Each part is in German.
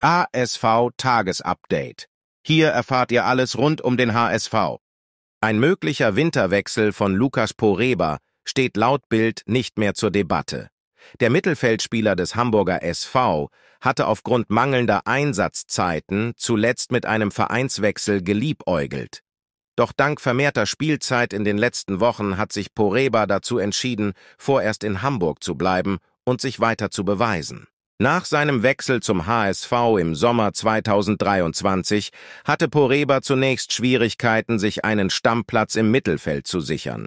ASV Tagesupdate. Hier erfahrt ihr alles rund um den HSV. Ein möglicher Winterwechsel von Lukas Poreba steht laut Bild nicht mehr zur Debatte. Der Mittelfeldspieler des Hamburger SV hatte aufgrund mangelnder Einsatzzeiten zuletzt mit einem Vereinswechsel geliebäugelt. Doch dank vermehrter Spielzeit in den letzten Wochen hat sich Poreba dazu entschieden, vorerst in Hamburg zu bleiben und sich weiter zu beweisen. Nach seinem Wechsel zum HSV im Sommer 2023 hatte Poreba zunächst Schwierigkeiten, sich einen Stammplatz im Mittelfeld zu sichern.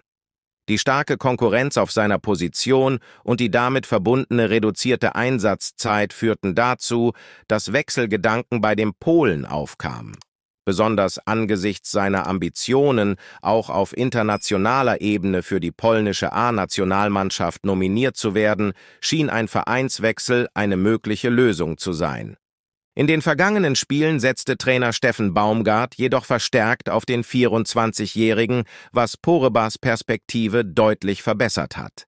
Die starke Konkurrenz auf seiner Position und die damit verbundene reduzierte Einsatzzeit führten dazu, dass Wechselgedanken bei dem Polen aufkamen besonders angesichts seiner Ambitionen, auch auf internationaler Ebene für die polnische A-Nationalmannschaft nominiert zu werden, schien ein Vereinswechsel eine mögliche Lösung zu sein. In den vergangenen Spielen setzte Trainer Steffen Baumgart jedoch verstärkt auf den 24-Jährigen, was Porebas Perspektive deutlich verbessert hat.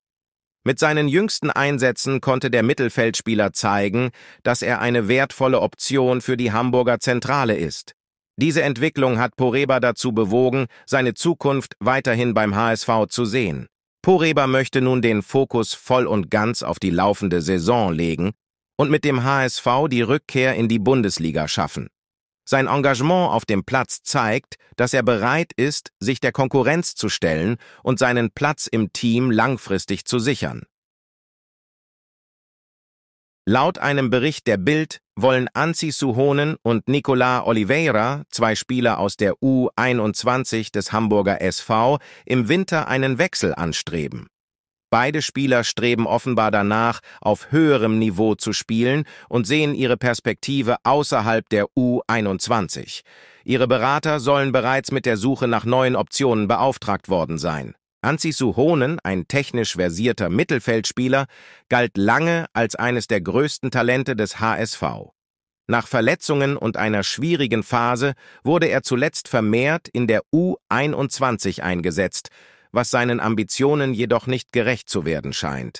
Mit seinen jüngsten Einsätzen konnte der Mittelfeldspieler zeigen, dass er eine wertvolle Option für die Hamburger Zentrale ist. Diese Entwicklung hat Poreba dazu bewogen, seine Zukunft weiterhin beim HSV zu sehen. Poreba möchte nun den Fokus voll und ganz auf die laufende Saison legen und mit dem HSV die Rückkehr in die Bundesliga schaffen. Sein Engagement auf dem Platz zeigt, dass er bereit ist, sich der Konkurrenz zu stellen und seinen Platz im Team langfristig zu sichern. Laut einem Bericht der Bild wollen Anzi Suhonen und Nicolas Oliveira, zwei Spieler aus der U21 des Hamburger SV, im Winter einen Wechsel anstreben. Beide Spieler streben offenbar danach, auf höherem Niveau zu spielen und sehen ihre Perspektive außerhalb der U21. Ihre Berater sollen bereits mit der Suche nach neuen Optionen beauftragt worden sein. Anzi Suhonen, ein technisch versierter Mittelfeldspieler, galt lange als eines der größten Talente des HSV. Nach Verletzungen und einer schwierigen Phase wurde er zuletzt vermehrt in der U21 eingesetzt, was seinen Ambitionen jedoch nicht gerecht zu werden scheint.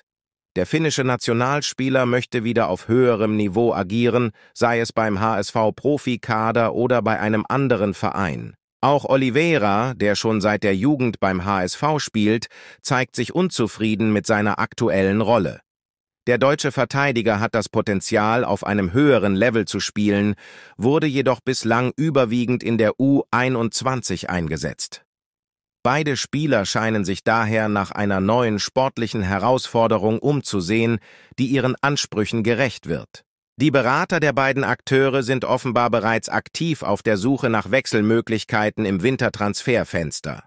Der finnische Nationalspieler möchte wieder auf höherem Niveau agieren, sei es beim HSV-Profikader oder bei einem anderen Verein. Auch Oliveira, der schon seit der Jugend beim HSV spielt, zeigt sich unzufrieden mit seiner aktuellen Rolle. Der deutsche Verteidiger hat das Potenzial, auf einem höheren Level zu spielen, wurde jedoch bislang überwiegend in der U21 eingesetzt. Beide Spieler scheinen sich daher nach einer neuen sportlichen Herausforderung umzusehen, die ihren Ansprüchen gerecht wird. Die Berater der beiden Akteure sind offenbar bereits aktiv auf der Suche nach Wechselmöglichkeiten im Wintertransferfenster.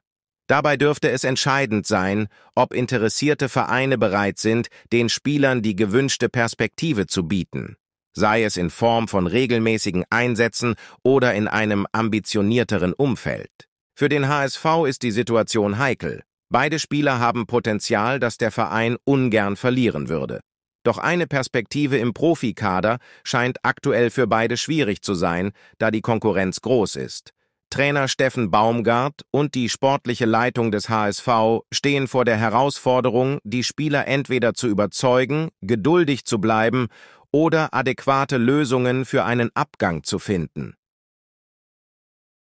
Dabei dürfte es entscheidend sein, ob interessierte Vereine bereit sind, den Spielern die gewünschte Perspektive zu bieten, sei es in Form von regelmäßigen Einsätzen oder in einem ambitionierteren Umfeld. Für den HSV ist die Situation heikel. Beide Spieler haben Potenzial, das der Verein ungern verlieren würde. Doch eine Perspektive im Profikader scheint aktuell für beide schwierig zu sein, da die Konkurrenz groß ist. Trainer Steffen Baumgart und die sportliche Leitung des HSV stehen vor der Herausforderung, die Spieler entweder zu überzeugen, geduldig zu bleiben oder adäquate Lösungen für einen Abgang zu finden.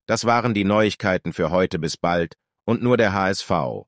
Das waren die Neuigkeiten für heute bis bald und nur der HSV.